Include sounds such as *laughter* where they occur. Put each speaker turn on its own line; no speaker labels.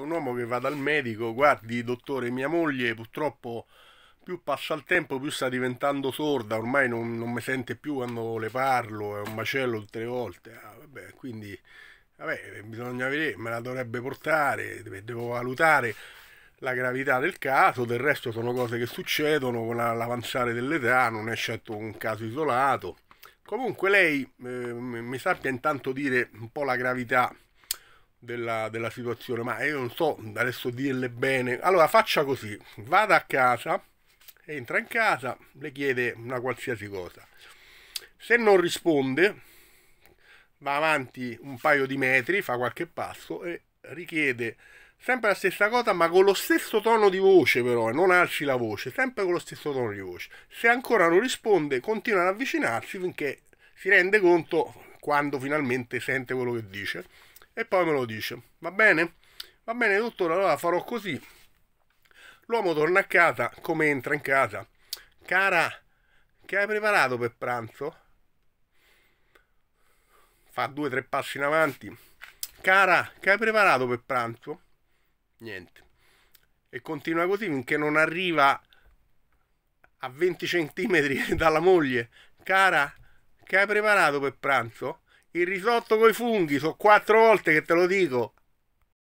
un uomo che va dal medico, guardi dottore, mia moglie purtroppo più passa il tempo più sta diventando sorda, ormai non, non mi sente più quando le parlo, è un macello tutte le volte, ah, vabbè, quindi vabbè, bisogna vedere, me la dovrebbe portare, devo valutare la gravità del caso, del resto sono cose che succedono con l'avanzare dell'età, non è certo un caso isolato. Comunque lei eh, mi sappia intanto dire un po' la gravità della, della situazione, ma io non so adesso dirle bene. Allora faccia così, vada a casa, entra in casa, le chiede una qualsiasi cosa. Se non risponde, va avanti un paio di metri, fa qualche passo e richiede sempre la stessa cosa, ma con lo stesso tono di voce, però, non alzi la voce, sempre con lo stesso tono di voce. Se ancora non risponde, continua ad avvicinarsi finché si rende conto quando finalmente sente quello che dice e poi me lo dice. Va bene? Va bene, dottore, allora farò così. L'uomo torna a casa, come entra in casa. Cara, che hai preparato per pranzo? Fa due o tre passi in avanti. Cara, che hai preparato per pranzo? Niente. E continua così finché non arriva a 20 centimetri *laughs* dalla moglie. Cara, che hai preparato per pranzo? Il risotto coi funghi, sono quattro volte che te lo dico.